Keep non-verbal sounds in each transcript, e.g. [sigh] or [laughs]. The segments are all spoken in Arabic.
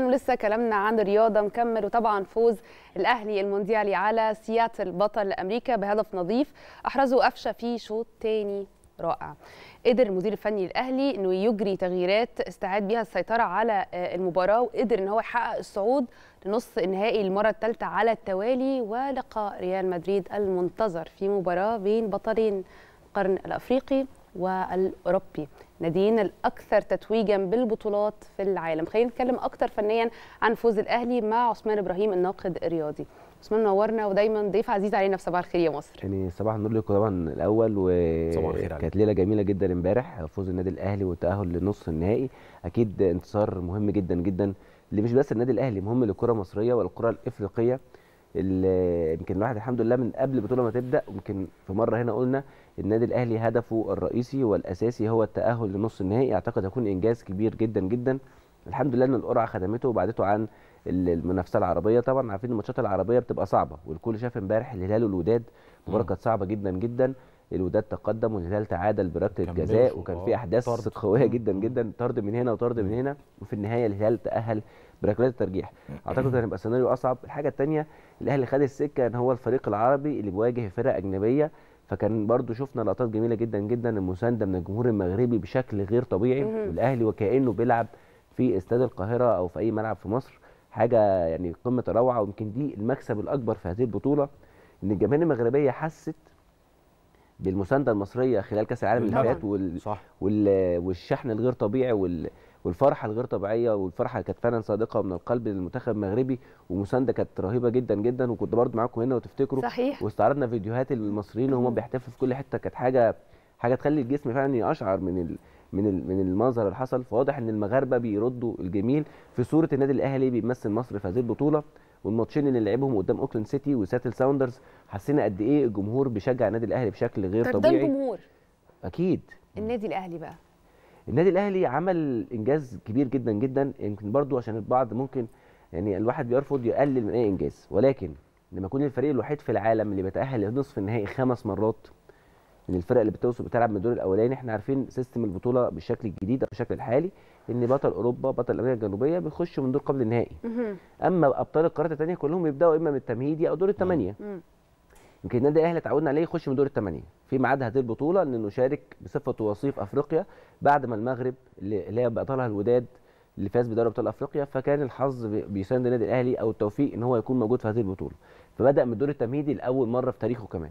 لسه كلامنا عن الرياضه مكمل وطبعا فوز الاهلي المونديالي على سياتل بطل امريكا بهدف نظيف احرزه قفشه في شوط تاني رائع قدر المدير الفني الاهلي انه يجري تغييرات استعاد بيها السيطره على آه، المباراه وقدر ان هو يحقق الصعود لنص النهائي للمره الثالثه على التوالي ولقاء ريال مدريد المنتظر في مباراه بين بطلين القرن الافريقي والاوروبي ناديين الاكثر تتويجا بالبطولات في العالم خلينا نتكلم اكثر فنيا عن فوز الاهلي مع عثمان ابراهيم الناقد الرياضي عثمان منورنا ودايما ضيف عزيز علينا في صباح الخير يا مصر يعني صباح النور لكم طبعا الاول وكانت ليله جميله جدا امبارح فوز النادي الاهلي والتاهل لنصف النهائي اكيد انتصار مهم جدا جدا اللي مش بس النادي الاهلي مهم للكره المصريه والكره الافريقيه اللي يمكن الواحد الحمد لله من قبل البطوله ما تبدا ويمكن في مره هنا قلنا النادي الاهلي هدفه الرئيسي والاساسي هو التاهل لنص النهائي اعتقد هيكون انجاز كبير جدا جدا الحمد لله ان القرعه خدمته وبعدته عن المنافسه العربيه طبعا عارفين الماتشات العربيه بتبقى صعبه والكل شاف امبارح الهلال والوداد مباراه كانت صعبه جدا جدا الوداد تقدم والهلال تعادل بركله جزاء وكان آه، في احداث قويه جدا جدا طرد من هنا وطرد من هنا وفي النهايه الهلال تاهل بركلات الترجيح اعتقد هيبقى سيناريو اصعب الحاجه الثانيه الاهلي خد السكه ان هو الفريق العربي اللي بيواجه فرق اجنبيه فكان برضو شفنا لقطات جميله جدا جدا المسانده من الجمهور المغربي بشكل غير طبيعي والاهلي وكانه بيلعب في استاد القاهره او في اي ملعب في مصر حاجه يعني قمه روعه ويمكن دي المكسب الاكبر في هذه البطوله ان الجماهير المغربيه حست بالمسانده المصريه خلال كاس العالم اللي فات وال... وال... والشحن الغير طبيعي وال... والفرحه الغير طبيعيه والفرحه كانت فعلا صادقه من القلب للمنتخب المغربي ومسانده كانت رهيبه جدا جدا وكنت برضو معاكم هنا وتفتكروا صحيح واستعرضنا فيديوهات المصريين وهم بيحتفلوا في كل حته كانت حاجه حاجه تخلي الجسم فعلا يقشعر من ال... من ال... من المنظر اللي حصل فواضح ان المغاربه بيردوا الجميل في صوره النادي الاهلي بيمثل مصر في هذه البطوله والماتشين اللي لعبهم قدام اوكلاند سيتي وساتل ساوندرز حسينا قد ايه الجمهور بيشجع النادي الاهلي بشكل غير طبيعي الجمهور اكيد النادي الاهلي بقى النادي الاهلي عمل انجاز كبير جدا جدا يمكن برضو عشان البعض ممكن يعني الواحد بيرفض يقلل من اي انجاز ولكن لما يكون الفريق الوحيد في العالم اللي بيتاهل لنصف النهائي خمس مرات من الفرق اللي بتوصل بتلعب من الدور الاولاني احنا عارفين سيستم البطوله بالشكل الجديد او بالشكل الحالي ان بطل اوروبا بطل امريكا الجنوبيه بيخشوا من دور قبل النهائي اما ابطال القارات الثانيه كلهم بيبداوا اما من التمهيدي او دور الثمانيه يمكن النادي الاهلي تعودنا عليه يخش من دور الثمانيه في ميعاد هذه البطوله ان نشارك بصفه وصيف افريقيا بعد ما المغرب اللي هي بطلها الوداد اللي فاز بدوري ابطال افريقيا فكان الحظ بيساند النادي الاهلي او التوفيق ان هو يكون موجود في هذه البطوله فبدا من الدور التمهيدي لاول مره في تاريخه كمان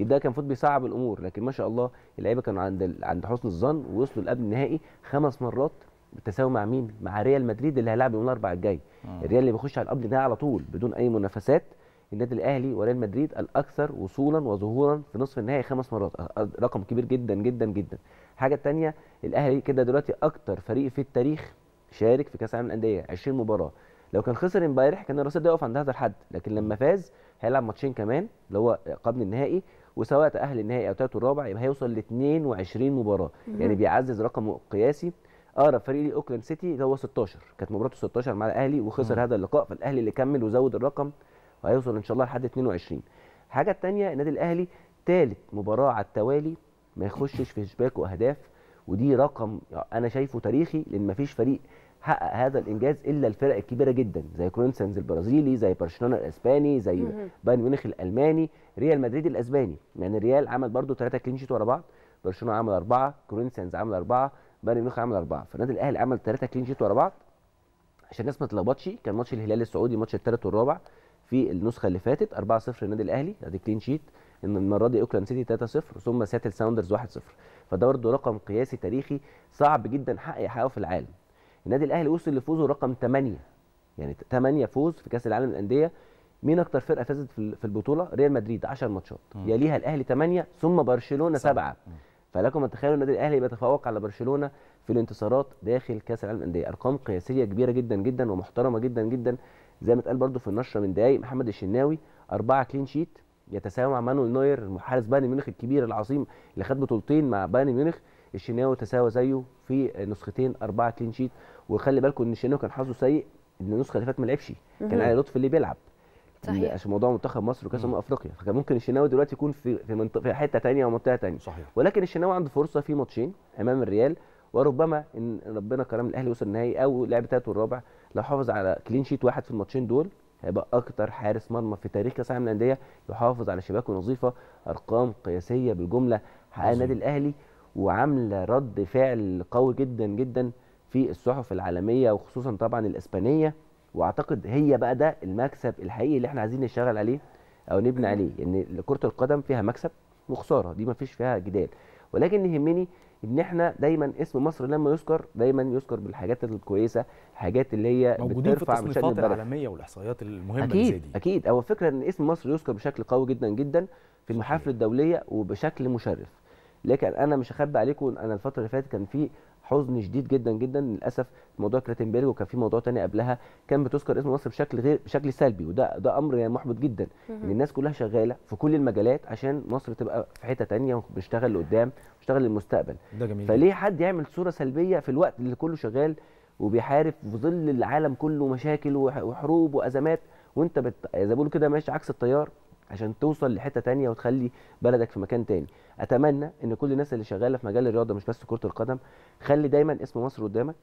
ده كان المفروض بيصعب الامور لكن ما شاء الله اللعيبه كانوا عند عند حسن الظن ووصلوا لقبل النهائي خمس مرات بالتساوي مع مين؟ مع ريال مدريد اللي هيلعب يوم الاربعاء الجاي. الريال اللي بيخش على القبل ده على طول بدون اي منافسات النادي الاهلي وريال مدريد الاكثر وصولا وظهورا في نصف النهائي خمس مرات أه، أه، رقم كبير جدا جدا جدا الحاجه الثانيه الاهلي كده دلوقتي اكثر فريق في التاريخ شارك في كاس العالم للانديه 20 مباراه لو كان خسر امبارح كان الرصيد ده يقف عند هذا الحد لكن لما فاز هيلعب ماتشين كمان اللي هو قبل النهائي وسواء تاهل النهائي او تاته الرابع يبقى هيوصل ل 22 مباراه يعني بيعزز رقم قياسي اقرب فريق لي اوكلاند سيتي اللي هو 16 كانت مباراته 16 مع الاهلي وخسر مم. هذا اللقاء فالاهلي اللي كمل وزود الرقم وهيوصل ان شاء الله لحد 22 حاجة الثانيه النادي الاهلي ثالث مباراه على التوالي ما يخشش في شباكه اهداف ودي رقم انا شايفه تاريخي لان مفيش فريق حقق هذا الانجاز الا الفرق الكبيره جدا زي كورنثيانز البرازيلي زي برشلونه الاسباني زي بايرن ميونخ الالماني ريال مدريد الاسباني يعني الريال عمل برده ثلاثه كلين شيت ورا بعض برشلونه عمل اربعه كورنثيانز عمل اربعه بايرن ميونخ عمل اربعه فالنادي الاهلي عمل ثلاثه كلين شيت ورا بعض عشان الناس ما تتلخبطش كان ماتش الهلال السعودي ماتش الثالث والرابع في النسخه اللي فاتت 4-0 للنادي الاهلي ادي كلين شيت ان المره دي اوكلاند سيتي 3-0 ثم سياتل ساوندرز 1-0 فده برضه رقم قياسي تاريخي صعب جدا حق يحققه في العالم النادي الاهلي وصل لفوزه رقم 8 يعني 8 فوز في كاس العالم للانديه مين اكتر فرقه فازت في البطوله ريال مدريد 10 ماتشات يليها الاهلي 8 ثم برشلونه 7 فلكم ان تتخيلوا النادي الاهلي بيتفوق على برشلونه في الانتصارات داخل كاس العالم للانديه ارقام قياسيه كبيره جدا جدا ومحترمه جدا جدا زي ما اتقال برده في النشره من دقايق محمد الشناوي اربعه كلين شيت يتساوى مع مانويل نوير محارس بايرن ميونخ الكبير العظيم اللي خد بطولتين مع بايرن ميونخ الشناوي تساوى زيه في نسختين اربعه كلين شيت وخلي بالكم ان الشناوي كان حظه سيء ان النسخه اللي فاتت ما لعبش كان علي لطفي اللي بيلعب صحيح عشان موضوع منتخب مصر وكاس امم افريقيا فكان ممكن الشناوي دلوقتي يكون في في منطقه في حته ثانيه او منطقه ثانيه صحيح ولكن الشناوي عنده فرصه في ماتشين امام الريال وربما ان ربنا كرم الاهلي وصل النهائي او لعب ثالث والرابع لو حافظ على كلين شيت واحد في الماتشين دول هيبقى اكتر حارس مرمى في تاريخ كاس العالم للانديه يحافظ على شباكه نظيفه ارقام قياسيه بالجمله حققها النادي الاهلي وعامله رد فعل قوي جدا جدا في الصحف العالميه وخصوصا طبعا الاسبانيه واعتقد هي بقى ده المكسب الحقيقي اللي احنا عايزين نشتغل عليه او نبني عليه ان يعني كره القدم فيها مكسب وخساره دي ما فيش فيها جدال ولكن يهمني ان احنا دايما اسم مصر لما يذكر دايما يذكر بالحاجات الكويسه الحاجات اللي هي موجودين بترفع في التصنيفات العالميه والاحصائيات المهمه اكيد زي دي. اكيد هو الفكره ان اسم مصر يذكر بشكل قوي جدا جدا في المحافل الدوليه وبشكل مشرف لكن انا مش هخبي عليكم انا الفتره اللي فاتت كان في حزن شديد جدا جدا للاسف موضوع كراتنبرج وكان في موضوع تاني قبلها كان بتذكر اسم مصر بشكل غير بشكل سلبي وده ده امر يعني محبط جدا ان يعني الناس كلها شغاله في كل المجالات عشان مصر تبقى في حته تانية وبتشتغل لقدام وبتشتغل للمستقبل ده جميل فليه حد يعمل صوره سلبيه في الوقت اللي كله شغال وبيحارب في ظل العالم كله مشاكل وحروب وازمات وانت بت... زي ما كده ماشي عكس التيار عشان توصل لحته تانية وتخلي بلدك في مكان تاني اتمنى ان كل الناس اللي شغاله في مجال الرياضه مش بس كره القدم خلي دايما اسم مصر قدامك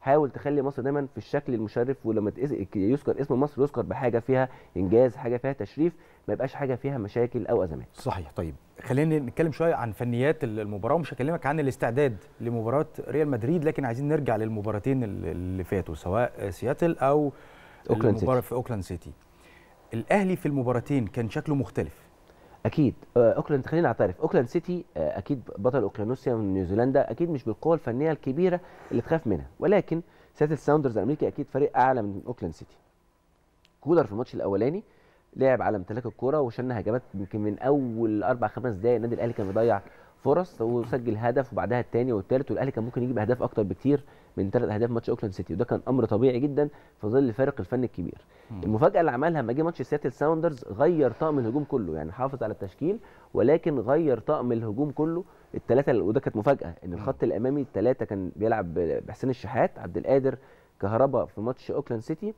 حاول تخلي مصر دايما في الشكل المشرف ولما يذكر اسم مصر يذكر بحاجه فيها انجاز حاجه فيها تشريف ما يبقاش حاجه فيها مشاكل او ازمات صحيح طيب خلينا نتكلم شويه عن فنيات المباراه ومش هكلمك عن الاستعداد لمباراه ريال مدريد لكن عايزين نرجع للمباراتين اللي فاتوا سواء سياتل او أوكلاند سيتي. في اوكلاند سيتي الاهلي في المباراتين كان شكله مختلف اكيد آه، اوكلاند خلينا نعترف اوكلاند سيتي آه، اكيد بطل اوكلانوسيا من نيوزيلندا اكيد مش بالقوه الفنيه الكبيره اللي تخاف منها ولكن سياتل ساوندرز الامريكي اكيد فريق اعلى من اوكلاند سيتي كولر في الماتش الاولاني لعب على امتلاك الكوره وشن هجمات يمكن من اول اربع خمس دقائق النادي الاهلي كان بيضيع فرص وسجل هدف وبعدها الثاني والثالث والاهلي كان ممكن يجيب اهداف اكتر بكتير من ثلاث اهداف ماتش اوكلاند سيتي وده كان امر طبيعي جدا في ظل الفارق الفني الكبير مم. المفاجاه اللي عملها لما جه ماتش سياتل ساوندرز غير طقم الهجوم كله يعني حافظ على التشكيل ولكن غير طقم الهجوم كله الثلاثه وده كانت مفاجاه ان الخط الامامي الثلاثه كان بيلعب بحسين الشحات عبد القادر كهربا في ماتش اوكلاند سيتي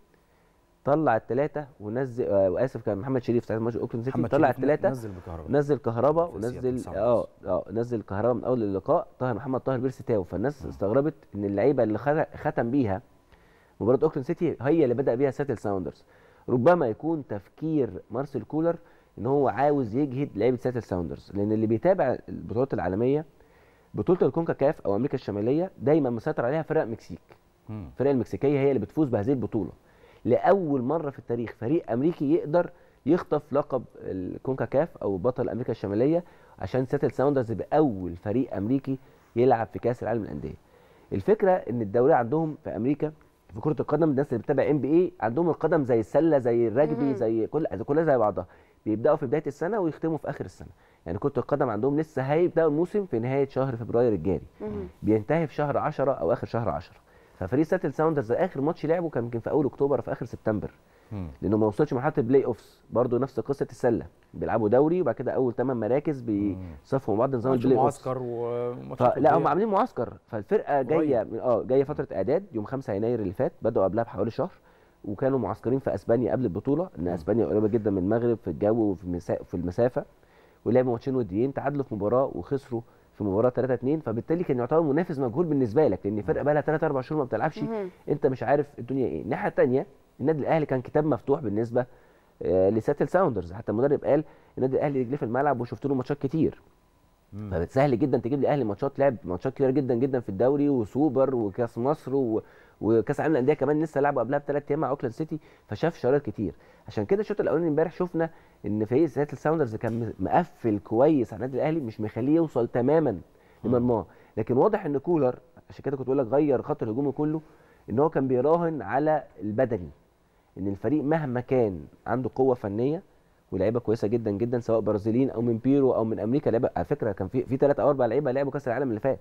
طلع الثلاثه ونزل آه كان محمد شريف ساعه ماتش اوكلاند سيتي طلع الثلاثه نزل بكهرباء نزل كهرباء ونزل اه اه نزل كهرباء من اول اللقاء طاهر محمد طاهر بيرسي تاو فالناس م. استغربت ان اللعيبه اللي ختم بيها مباراه اوكلاند سيتي هي اللي بدا بيها ساتل ساوندرز ربما يكون تفكير مارسيل كولر ان هو عاوز يجهد لعيبه ساتل ساوندرز لان اللي بيتابع البطولات العالميه بطوله الكونكا كاف او امريكا الشماليه دايما مسيطر عليها فرق مكسيك الفرق المكسيكيه هي اللي بتفوز بهذه البطوله لاول مره في التاريخ فريق امريكي يقدر يخطف لقب الكونكاكاف او بطل امريكا الشماليه عشان سيتل ساوندرز باول فريق امريكي يلعب في كاس العالم للانديه الفكره ان الدوري عندهم في امريكا في كره القدم الناس اللي بتتابع ام بي اي عندهم القدم زي السله زي الرجبي زي كل كلها زي بعضها بيبداوا في بدايه السنه ويختموا في اخر السنه يعني كره القدم عندهم لسه هيبداوا الموسم في نهايه شهر فبراير الجاري بينتهي في شهر 10 او اخر شهر 10 ففريق ساتل ساوندرز اخر ماتش لعبه كان يمكن في اول اكتوبر في اخر سبتمبر لانه ما وصلش مرحله البلاي اوفس برضه نفس قصه السله بيلعبوا دوري وبعد كده اول ثمان مراكز بيصفوا مع بعض نظام البلاي اوفس معسكر وماتش لا هم عاملين معسكر فالفرقه جايه اه جايه فتره اعداد يوم 5 يناير اللي فات بداوا قبلها بحوالي شهر وكانوا معسكرين في اسبانيا قبل البطوله ان اسبانيا قريبه جدا من المغرب في الجو وفي المسافه ولعبوا ماتشين وديين تعادلوا في مباراه وخسروا في مباراه 3 2 فبالتالي كان يعتبر منافس مجهول بالنسبه لك لان فرقه بقى لها 3 4 شهور ما بتلعبش انت مش عارف الدنيا ايه الناحيه الثانيه النادي الاهلي كان كتاب مفتوح بالنسبه آه، لساتل ساوندرز حتى المدرب قال النادي الاهلي رجليه في الملعب وشفت له ماتشات كتير فبتسهل جدا تجيب لي اهلي ماتشات لعب ماتشات كتير جدا جدا في الدوري وسوبر وكاس مصر و... وكاس العالم للانديه كمان لسه لعبوا قبلها بثلاث ايام مع اوكلاند سيتي فشاف شرائط كتير عشان كده الشوط الاولاني امبارح شفنا ان فريق سياتل ساوندرز كان مقفل كويس على النادي الاهلي مش مخليه يوصل تماما لمرماه لكن واضح ان كولر عشان كده كنت بقول لك غير خط الهجوم كله ان هو كان بيراهن على البدني ان الفريق مهما كان عنده قوه فنيه ولاعيبه كويسه جدا جدا سواء برازيليين او من بيرو او من امريكا لعبه على فكره كان في في ثلاث او اربع لعيبه لعبوا كاس العالم اللي فات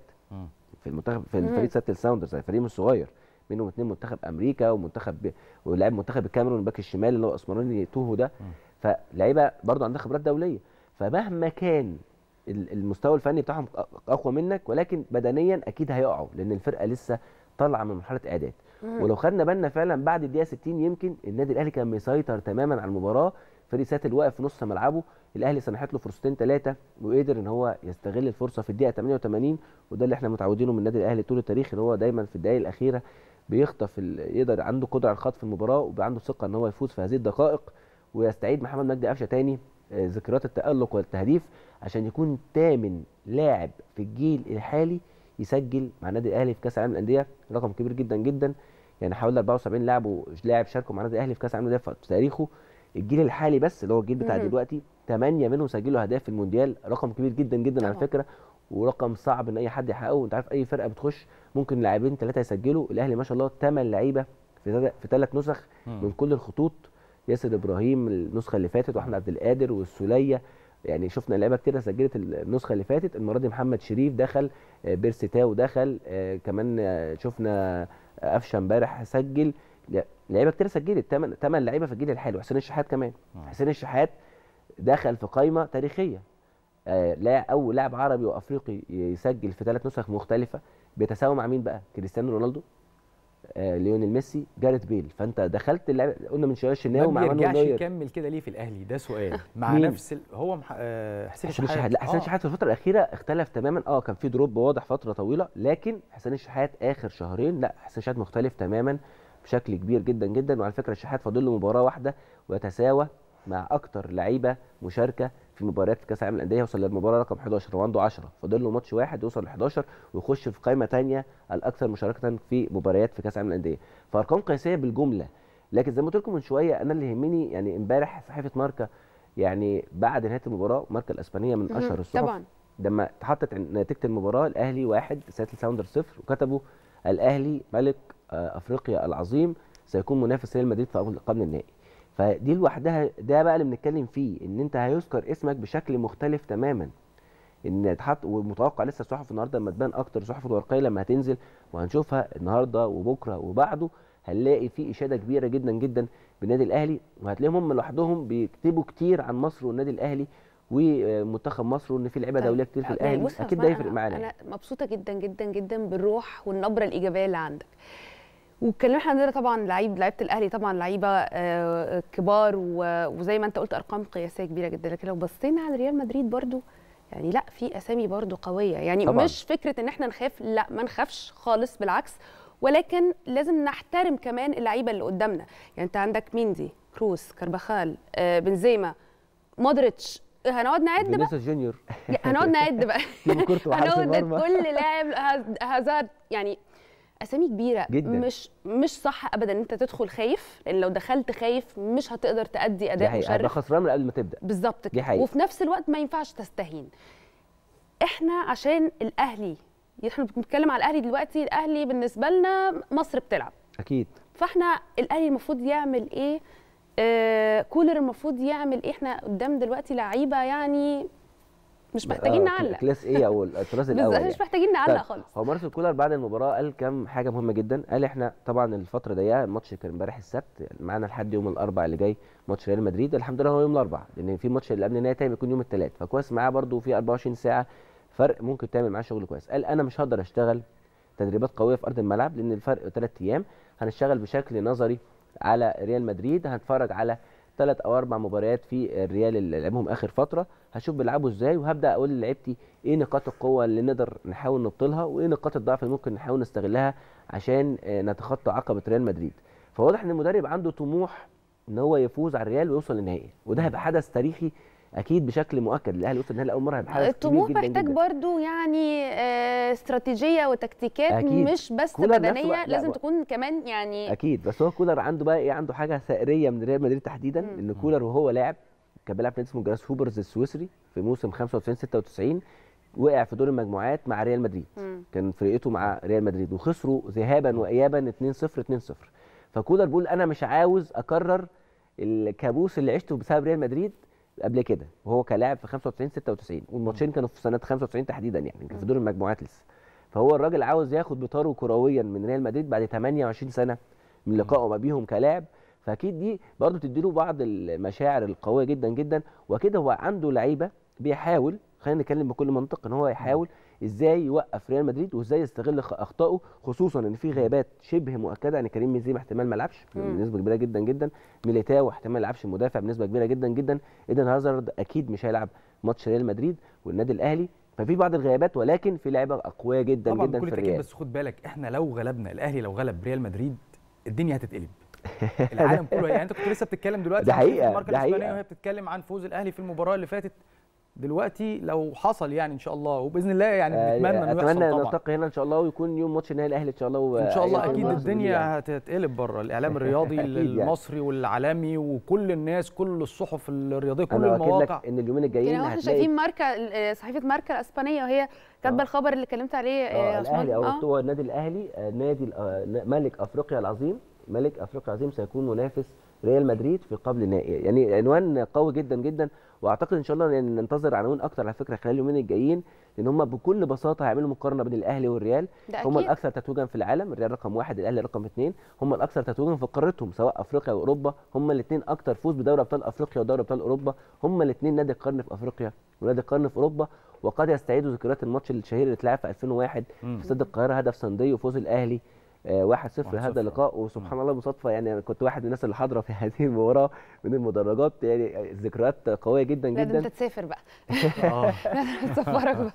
في المنتخب في الفريق ساتل ساوندرز الفريق مش صغير منهم اثنين منتخب امريكا ومنتخب ولاعب منتخب الكاميرون الباك الشمال اللي هو اسمراني توهو ده فلعيبه برضه عندها خبرات دوليه فمهما كان المستوى الفني بتاعهم اقوى منك ولكن بدنيا اكيد هيقعوا لان الفرقه لسه طالعه من مرحله اعداد ولو خدنا بالنا فعلا بعد الدقيقه 60 يمكن النادي الاهلي كان مسيطر تماما على المباراه فريق ساتل واقف في نص ملعبه الاهلي سنحت له فرصتين ثلاثه وقدر ان هو يستغل الفرصه في الدقيقه 88 وده اللي احنا متعودينه من النادي الاهلي طول التاريخ ان هو دايما في الدقائق الاخيره بيخطف يقدر عنده قدره على الخطف المباراه وبيبقى عنده ثقه ان هو يفوز في هذه الدقائق ويستعيد محمد مجدي قفشه تاني آه، ذكريات التالق والتهديف عشان يكون تامن لاعب في الجيل الحالي يسجل مع النادي الاهلي في كاس العالم للانديه رقم كبير جدا جدا يعني حوالي 74 لاعب ولاعب شاركوا مع النادي الاهلي في كاس العالم للانديه في تاريخه الجيل الحالي بس اللي هو الجيل بتاع دلوقتي 8 منهم سجلوا اهداف في المونديال رقم كبير جدا جدا على فكره ورقم صعب ان اي حد يحققه انت عارف اي فرقه بتخش ممكن لاعبين ثلاثه يسجلوا الاهلي ما شاء الله ثمان لعيبه في في ثلاث نسخ من كل الخطوط ياسر ابراهيم النسخه اللي فاتت واحمد عبد القادر والسوليه يعني شفنا لعيبه كتير سجلت النسخه اللي فاتت المره دي محمد شريف دخل آه، بيرسي تاو دخل آه، كمان آه، شفنا قفشه امبارح سجل لعيبه كتير سجلت ثمان لعيبه في الجيل الحالي وحسين الشحات كمان حسين الشحات دخل في قائمه تاريخيه آه، لا اول لاعب عربي وافريقي يسجل في ثلاث نسخ مختلفه بيتساوى مع مين بقى كريستيانو رونالدو آه، ليونيل ميسي جاريت بيل فانت دخلت اللعب قلنا من شويه الشناوي ما بيرجعش يكمل كده ليه في الاهلي ده سؤال [laughs] مع نفس ال... هو مح... آه، حسين الشحات لا حسين الشحات في الفتره الاخيره اختلف تماما اه كان في دروب واضح فتره طويله لكن حسين الشحات اخر شهرين لا حسين الشحات مختلف تماما بشكل كبير جدا جدا وعلى فكره الشحات فاضل له مباراه واحده ويتساوى مع اكتر لعيبه مشاركه في مباريات كاس العالم للانديه وصل للمباراه رقم 11 عنده 10 فاضل له ماتش واحد يوصل ل 11 ويخش في قائمه ثانيه الاكثر مشاركه في مباريات في كاس العالم للانديه فارقام قياسيه بالجمله لكن زي ما قلت لكم من شويه انا اللي يهمني يعني امبارح صحيفه ماركا يعني بعد نهايه المباراه ماركا الاسبانيه من اشهر الصحف طبعا لما اتحطت نتيجه المباراه الاهلي واحد سياتل ساوندر صفر وكتبوا الاهلي ملك آه، افريقيا العظيم سيكون منافس ريال مدريد في قبل النهائي فدي لوحدها ده بقى اللي بنتكلم فيه ان انت هيذكر اسمك بشكل مختلف تماما ان اتحط ومتوقع لسه الصحف النهارده لما تبان اكتر الصحف الورقيه لما هتنزل وهنشوفها النهارده وبكره وبعده هنلاقي في اشاده كبيره جدا جدا بالنادي الاهلي وهتلاقيهم هم لوحدهم بيكتبوا كتير عن مصر والنادي الاهلي ومنتخب مصر وان في لعيبه طيب، دوليه كتير في آه، الاهلي اكيد ده يفرق معانا يعني. انا مبسوطه جدا جدا جدا بالروح والنبره الايجابيه اللي عندك واتكلمنا عندنا طبعا لعيب لعيبه الاهلي طبعا لعيبه آه، آه، كبار وزي ما انت قلت ارقام قياسيه كبيره جدا لكن لو بصينا على ريال مدريد برضو يعني لا في اسامي برضو قويه يعني طبعًا. مش فكره ان احنا نخاف لا ما نخافش خالص بالعكس ولكن لازم نحترم كمان اللعيبه اللي قدامنا يعني انت عندك ميندي كروس كارباخال آه، بنزيما مودريتش هنقعد نعد بقى جونيور هنقعد نعد بقى [laughs] [laughs] هنقعد كل لاعب هازارد يعني اسامي كبيره جدا. مش مش صح ابدا ان انت تدخل خايف لان لو دخلت خايف مش هتقدر تادي اداء مشرف ده خسران من قبل ما تبدا بالظبط كده وفي نفس الوقت ما ينفعش تستهين احنا عشان الاهلي احنا بنتكلم على الاهلي دلوقتي الاهلي بالنسبه لنا مصر بتلعب اكيد فاحنا الاهلي المفروض يعمل ايه آه كولر المفروض يعمل ايه احنا قدام دلوقتي لعيبه يعني مش آه، [laughs] يعني. محتاجين نعلق كلاس ايه او الطراز الاول يعني. مش محتاجين نعلق خالص هو مارسيل كولر بعد المباراه قال كام حاجه مهمه جدا قال احنا طبعا الفتره ضيقه الماتش كان امبارح السبت معانا لحد يوم الاربع اللي جاي ماتش ريال مدريد الحمد لله هو يوم الاربع لان في ماتش اللي قبل النهائي تاني بيكون يوم الثلاث فكويس معاه برده في 24 ساعه فرق ممكن تعمل معاه شغل كويس قال انا مش هقدر اشتغل تدريبات قويه في ارض الملعب لان الفرق ثلاث ايام هنشتغل بشكل نظري على ريال مدريد هنتفرج على ثلاث او اربع مباريات في الريال اللي لعبهم اخر فتره هشوف بيلعبوا ازاي وهبدا اقول للعيبتي ايه نقاط القوه اللي نقدر نحاول نبطلها وايه نقاط الضعف اللي ممكن نحاول نستغلها عشان آه، نتخطى عقبه ريال مدريد فواضح ان المدرب عنده طموح ان هو يفوز على الريال ويوصل للنهائي وده هيبقى حدث تاريخي اكيد بشكل مؤكد الاهلي وصل النهائي لاول مره هيبقى حاجه الطموح محتاج برضو يعني آه، استراتيجيه وتكتيكات أكيد. مش بس بدنيه لازم تكون كمان يعني اكيد بس هو كولر عنده بقى ايه عنده حاجه ثائريه من ريال مدريد تحديدا مم. ان كولر وهو لاعب كان بيلعب في نادي اسمه جراس هوبرز السويسري في موسم 95 96 وقع في دور المجموعات مع ريال مدريد مم. كان فرقته مع ريال مدريد وخسروا ذهابا وايابا 2-0 2-0 فكولر بيقول انا مش عاوز اكرر الكابوس اللي عشته بسبب ريال مدريد قبل كده وهو كلاعب في 95 96 والماتشين كانوا في سنه 95 تحديدا يعني كان في دور المجموعات لسه فهو الراجل عاوز ياخد بطاره كرويا من ريال مدريد بعد 28 سنه من لقائه ما بيهم كلاعب فاكيد دي برضه تديله بعض المشاعر القويه جدا جدا واكيد هو عنده لعيبه بيحاول خلينا نتكلم بكل منطق ان هو يحاول ازاي يوقف ريال مدريد وازاي يستغل اخطائه خصوصا ان في غيابات شبه مؤكده يعني كريم بنزيما احتمال ما لعبش بنسبه كبيره جدا جدا ميليتاو احتمال ما لعبش مدافع بنسبه كبيره جدا جدا ايدن هازارد اكيد مش هيلعب ماتش ريال مدريد والنادي الاهلي ففي بعض الغيابات ولكن في لعيبه اقوياء جدا طبعا جدا في الريال بس خد بالك احنا لو غلبنا الاهلي لو غلب ريال مدريد الدنيا هتتقلب [laughs] العالم كله يعني انت كنت لسه بتتكلم دلوقتي ده حقيقه الماركه الاسبانيه وهي بتتكلم عن فوز الاهلي في المباراه اللي فاتت دلوقتي لو حصل يعني ان شاء الله وباذن الله يعني آه، بنتمنى انه يحصل ان نلتقي هنا ان شاء الله ويكون يوم ماتش النهائي الاهلي ان شاء الله ان شاء الله اكيد الدنيا هتتقلب بره الاعلام [laughs] الرياضي يعني. المصري والعالمي وكل الناس كل الصحف الرياضيه كل المواقع لك ان اليومين الجايين يعني احنا شايفين ماركه آه، صحيفه ماركه الاسبانيه وهي كاتبه آه. الخبر اللي اتكلمت عليه يا الاهلي او هو النادي الاهلي نادي ملك افريقيا العظيم ملك افريقيا العظيم سيكون منافس ريال مدريد في قبل النهائي يعني عنوان قوي جدا جدا واعتقد ان شاء الله يعني ننتظر عناوين اكتر على فكره خلال اليومين الجايين لان هم بكل بساطه هيعملوا مقارنه بين الاهلي والريال هم الاكثر تتويجا في العالم الريال رقم واحد الاهلي رقم اثنين هم الاكثر تتويجا في قارتهم سواء افريقيا واوروبا هم الاثنين اكثر فوز بدوري ابطال افريقيا ودوري ابطال اوروبا هم الاثنين نادي القرن في افريقيا ونادي القرن في اوروبا وقد يستعيدوا ذكريات الماتش الشهير اللي اتلعب في 2001 في استاد القاهره هدف صندي وفوز الاهلي واحد صفر واحد هذا اللقاء وسبحان الله مصادفه يعني انا كنت واحد من الناس اللي حاضره في [laughs] هذه المباراه من المدرجات يعني ذكريات قويه جدا جدا [laughs] آه. [laughs] لازم تسافر بقى اه بقى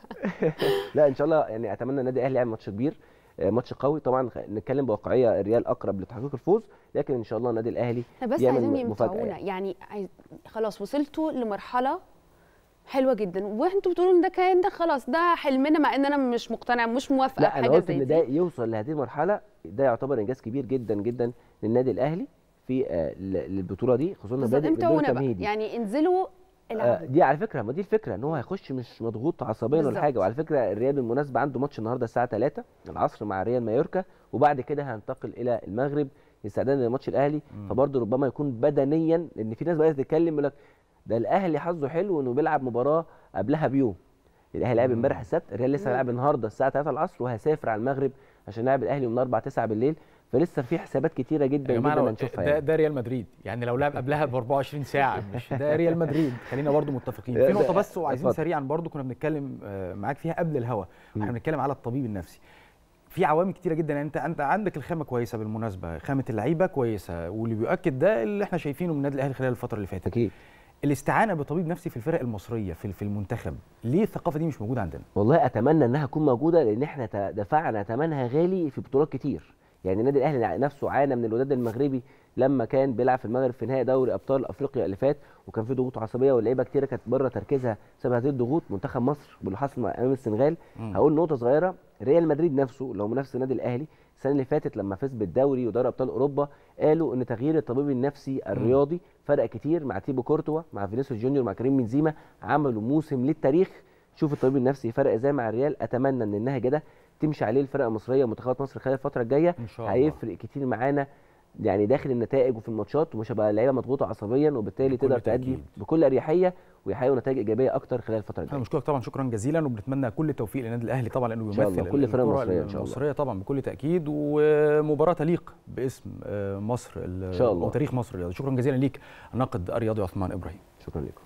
لا ان شاء الله يعني اتمنى النادي الاهلي يعمل ماتش كبير آه، ماتش قوي طبعا نتكلم بواقعيه الريال اقرب لتحقيق الفوز لكن ان شاء الله النادي الاهلي بس عايزين ينفعونا يعني, يعني خلاص وصلتوا لمرحله حلوه جدا وانتوا بتقولوا ان ده كان ده خلاص ده حلمنا مع ان انا مش مقتنع مش موافقه لا انا قلت ان ده يوصل لهذه المرحله ده يعتبر انجاز كبير جدا جدا للنادي الاهلي في البطوله آه، دي خصوصا بادئ امتى تمهيدي يعني انزلوا آه دي على فكره ما دي الفكره ان هو هيخش مش مضغوط عصبيا ولا حاجه وعلى فكره الريال بالمناسبه عنده ماتش النهارده الساعه 3 العصر مع ريال مايوركا وبعد كده هينتقل الى المغرب استعدادا لماتش الاهلي فبرضه ربما يكون بدنيا لان في ناس بقى تتكلم يقول لك ده الاهلي حظه حلو انه بيلعب مباراه قبلها بيوم الاهلي لعب امبارح السبت الريال لسه هيلعب النهارده الساعه 3 العصر وهسافر على المغرب عشان نلعب الاهلي من 4 9 بالليل فلسه في حسابات كتيره جدا جدا هنشوفها يعني. ده, ده ريال مدريد يعني لو لعب قبلها ب 24 ساعه مش ده ريال مدريد خلينا برضو متفقين في [laughs] نقطه بس وعايزين سريعا برضو كنا بنتكلم آه، معاك فيها قبل الهوا احنا بنتكلم على الطبيب النفسي في عوامل كتيره جدا يعني انت انت عندك الخامه كويسه بالمناسبه خامه اللعيبه كويسه واللي بيؤكد ده اللي احنا شايفينه من النادي الاهلي خلال الفتره اللي فاتت اكيد الاستعانه بطبيب نفسي في الفرق المصريه في في المنتخب ليه الثقافه دي مش موجوده عندنا والله اتمنى انها تكون موجوده لان احنا دفعنا ثمنها غالي في بطولات كتير يعني النادي الاهلي نفسه عانى من الوداد المغربي لما كان بيلعب في المغرب في نهائي دوري ابطال افريقيا اللي فات وكان في ضغوط عصبيه واللعيبه كتيره كانت بره تركيزها بسبب هذه الضغوط منتخب مصر واللي حصل امام السنغال هقول نقطه صغيره ريال مدريد نفسه لو منافس النادي الاهلي السنه اللي فاتت لما فاز بالدوري ودوري ابطال اوروبا قالوا ان تغيير الطبيب النفسي الرياضي فرق كتير مع تيبو كورتوا مع فينيسيوس جونيور مع كريم بنزيما عملوا موسم للتاريخ شوف الطبيب النفسي فرق ازاي مع الريال اتمنى ان النهج ده تمشي عليه الفرق المصريه منتخبات مصر خلال الفتره الجايه هيفرق كتير معانا يعني داخل النتائج وفي الماتشات ومش هبقى اللعيبه مضغوطه عصبيا وبالتالي تقدر تأدي بكل اريحيه ويحققوا نتائج ايجابيه اكتر خلال الفتره الجايه. بشكرك طبعا شكرا جزيلا وبنتمنى كل التوفيق للنادي الاهلي طبعا لانه يمثل كل الفرق المصريه ان شاء الله المصريه طبعا بكل تاكيد ومباراه تليق باسم آه، مصر ان شاء الله وتاريخ مصر الرياضي شكرا جزيلا ليك الناقد الرياضي عثمان ابراهيم شكرا لكم